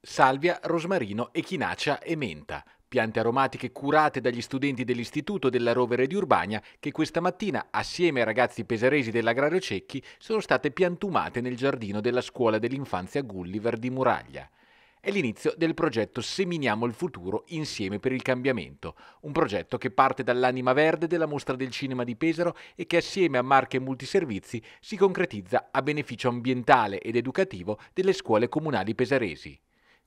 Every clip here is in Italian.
salvia, rosmarino, echinacea e menta. Piante aromatiche curate dagli studenti dell'Istituto della Rovere di Urbania che questa mattina, assieme ai ragazzi pesaresi dell'Agrario Cecchi, sono state piantumate nel giardino della Scuola dell'Infanzia Gulliver di Muraglia. È l'inizio del progetto Seminiamo il futuro insieme per il cambiamento, un progetto che parte dall'anima verde della mostra del cinema di Pesaro e che assieme a marche multiservizi si concretizza a beneficio ambientale ed educativo delle scuole comunali pesaresi.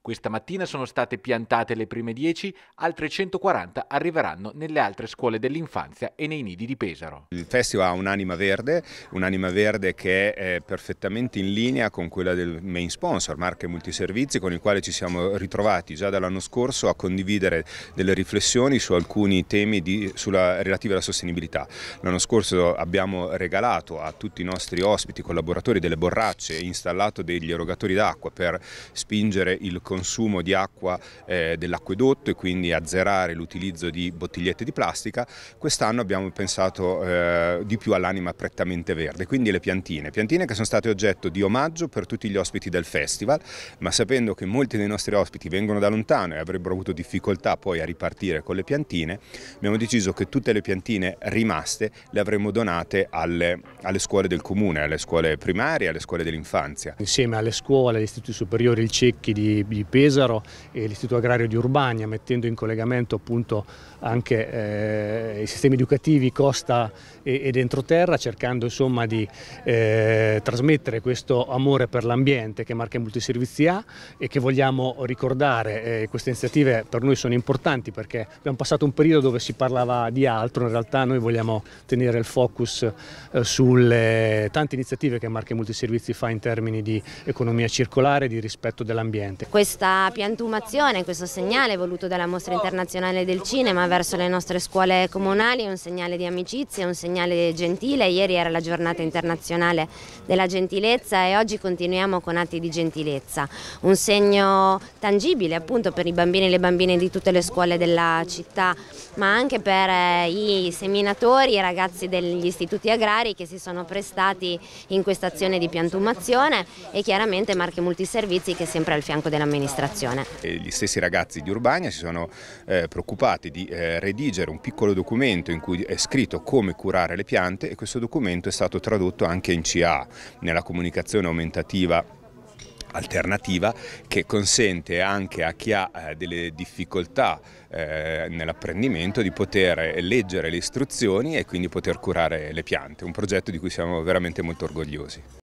Questa mattina sono state piantate le prime 10, altre 140 arriveranno nelle altre scuole dell'infanzia e nei nidi di Pesaro. Il festival ha un'anima verde, un'anima verde che è perfettamente in linea con quella del main sponsor, Marche Multiservizi, con il quale ci siamo ritrovati già dall'anno scorso a condividere delle riflessioni su alcuni temi di, sulla, relativi alla sostenibilità. L'anno scorso abbiamo regalato a tutti i nostri ospiti, collaboratori, delle borracce e installato degli erogatori d'acqua per spingere il consumo di acqua eh, dell'acquedotto e quindi azzerare l'utilizzo di bottigliette di plastica, quest'anno abbiamo pensato eh, di più all'anima prettamente verde, quindi le piantine, piantine che sono state oggetto di omaggio per tutti gli ospiti del festival, ma sapendo che molti dei nostri ospiti vengono da lontano e avrebbero avuto difficoltà poi a ripartire con le piantine, abbiamo deciso che tutte le piantine rimaste le avremmo donate alle, alle scuole del comune, alle scuole primarie, alle scuole dell'infanzia. Insieme alle scuole, agli istituti superiori, il CECCHI di, di di Pesaro e l'Istituto Agrario di Urbania, mettendo in collegamento appunto anche eh, i sistemi educativi costa e, e entroterra, cercando insomma di eh, trasmettere questo amore per l'ambiente che Marche Multiservizi ha e che vogliamo ricordare. Eh, queste iniziative per noi sono importanti perché abbiamo passato un periodo dove si parlava di altro, in realtà noi vogliamo tenere il focus eh, sulle tante iniziative che Marche Multiservizi fa in termini di economia circolare e di rispetto dell'ambiente questa piantumazione, questo segnale voluto dalla Mostra Internazionale del Cinema verso le nostre scuole comunali, è un segnale di amicizia, un segnale gentile. Ieri era la giornata internazionale della gentilezza e oggi continuiamo con atti di gentilezza, un segno tangibile appunto per i bambini e le bambine di tutte le scuole della città, ma anche per eh, i seminatori, i ragazzi degli istituti agrari che si sono prestati in questa azione di piantumazione e chiaramente Marche Multiservizi che è sempre al fianco dell'amministrazione amministrazione. Gli stessi ragazzi di Urbania si sono eh, preoccupati di eh, redigere un piccolo documento in cui è scritto come curare le piante e questo documento è stato tradotto anche in CA, nella comunicazione aumentativa alternativa che consente anche a chi ha eh, delle difficoltà eh, nell'apprendimento di poter leggere le istruzioni e quindi poter curare le piante, un progetto di cui siamo veramente molto orgogliosi.